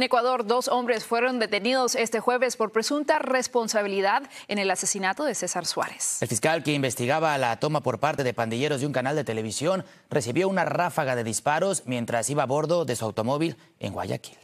En Ecuador, dos hombres fueron detenidos este jueves por presunta responsabilidad en el asesinato de César Suárez. El fiscal que investigaba la toma por parte de pandilleros de un canal de televisión recibió una ráfaga de disparos mientras iba a bordo de su automóvil en Guayaquil.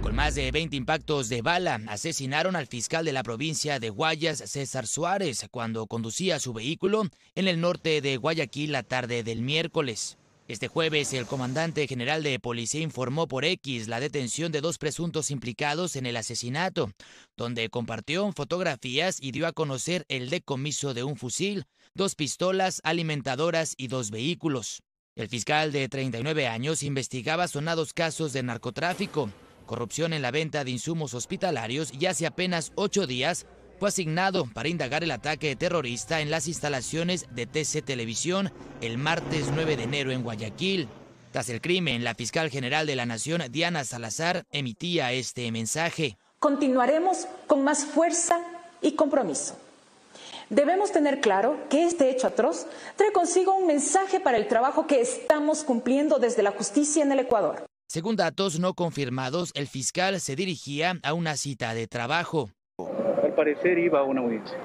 Con más de 20 impactos de bala, asesinaron al fiscal de la provincia de Guayas, César Suárez, cuando conducía su vehículo en el norte de Guayaquil la tarde del miércoles. Este jueves, el comandante general de policía informó por X la detención de dos presuntos implicados en el asesinato, donde compartió fotografías y dio a conocer el decomiso de un fusil, dos pistolas alimentadoras y dos vehículos. El fiscal de 39 años investigaba sonados casos de narcotráfico, corrupción en la venta de insumos hospitalarios y hace apenas ocho días fue asignado para indagar el ataque terrorista en las instalaciones de TC Televisión el martes 9 de enero en Guayaquil. Tras el crimen, la fiscal general de la Nación, Diana Salazar, emitía este mensaje. Continuaremos con más fuerza y compromiso. Debemos tener claro que este hecho atroz trae consigo un mensaje para el trabajo que estamos cumpliendo desde la justicia en el Ecuador. Según datos no confirmados, el fiscal se dirigía a una cita de trabajo parecer iba a una audiencia.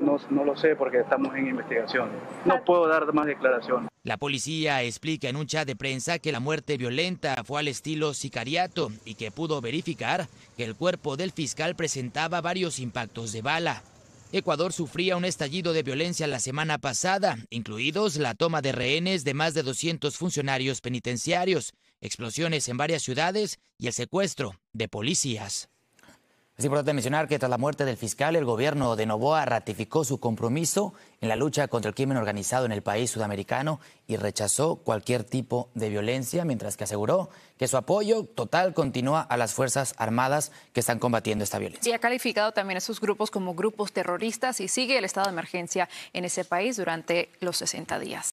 No, lo sé porque estamos en investigación. No ah. puedo dar más declaración. La policía explica en un chat de prensa que la muerte violenta fue al estilo sicariato y que pudo verificar que el cuerpo del fiscal presentaba varios impactos de bala. Ecuador sufría un estallido de violencia la semana pasada, incluidos la toma de rehenes de más de 200 funcionarios penitenciarios, explosiones en varias ciudades y el secuestro de policías. Es importante mencionar que tras la muerte del fiscal, el gobierno de Novoa ratificó su compromiso en la lucha contra el crimen organizado en el país sudamericano y rechazó cualquier tipo de violencia, mientras que aseguró que su apoyo total continúa a las Fuerzas Armadas que están combatiendo esta violencia. Y ha calificado también a sus grupos como grupos terroristas y sigue el estado de emergencia en ese país durante los 60 días.